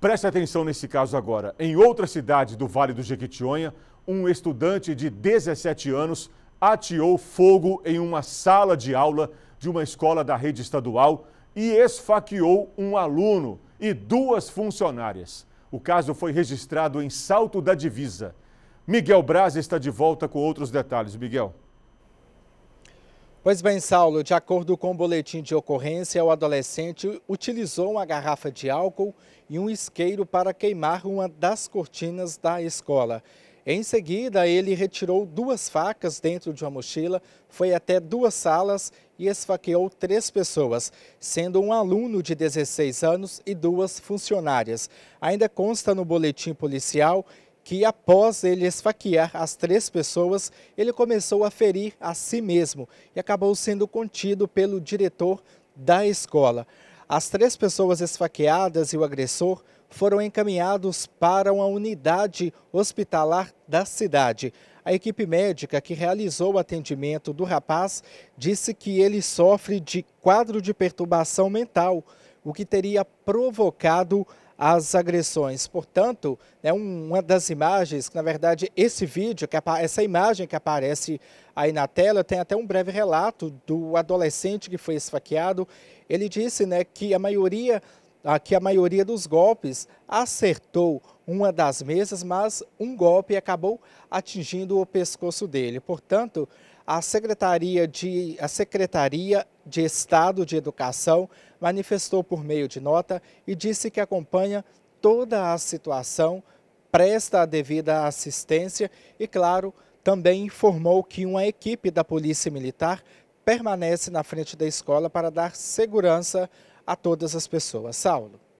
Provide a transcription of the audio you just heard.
Preste atenção nesse caso agora. Em outra cidade do Vale do Jequitinhonha, um estudante de 17 anos ateou fogo em uma sala de aula de uma escola da rede estadual e esfaqueou um aluno e duas funcionárias. O caso foi registrado em Salto da Divisa. Miguel Braz está de volta com outros detalhes. Miguel. Pois bem, Saulo, de acordo com o boletim de ocorrência, o adolescente utilizou uma garrafa de álcool e um isqueiro para queimar uma das cortinas da escola. Em seguida, ele retirou duas facas dentro de uma mochila, foi até duas salas e esfaqueou três pessoas, sendo um aluno de 16 anos e duas funcionárias. Ainda consta no boletim policial que após ele esfaquear as três pessoas, ele começou a ferir a si mesmo e acabou sendo contido pelo diretor da escola. As três pessoas esfaqueadas e o agressor foram encaminhados para uma unidade hospitalar da cidade. A equipe médica que realizou o atendimento do rapaz disse que ele sofre de quadro de perturbação mental, o que teria provocado as agressões. Portanto, né, uma das imagens, que, na verdade, esse vídeo, que essa imagem que aparece aí na tela, tem até um breve relato do adolescente que foi esfaqueado. Ele disse né, que a maioria ah, que a maioria dos golpes acertou uma das mesas, mas um golpe acabou atingindo o pescoço dele. Portanto, a Secretaria de, a Secretaria de Estado de Educação manifestou por meio de nota e disse que acompanha toda a situação, presta a devida assistência e, claro, também informou que uma equipe da Polícia Militar permanece na frente da escola para dar segurança a todas as pessoas. Saulo.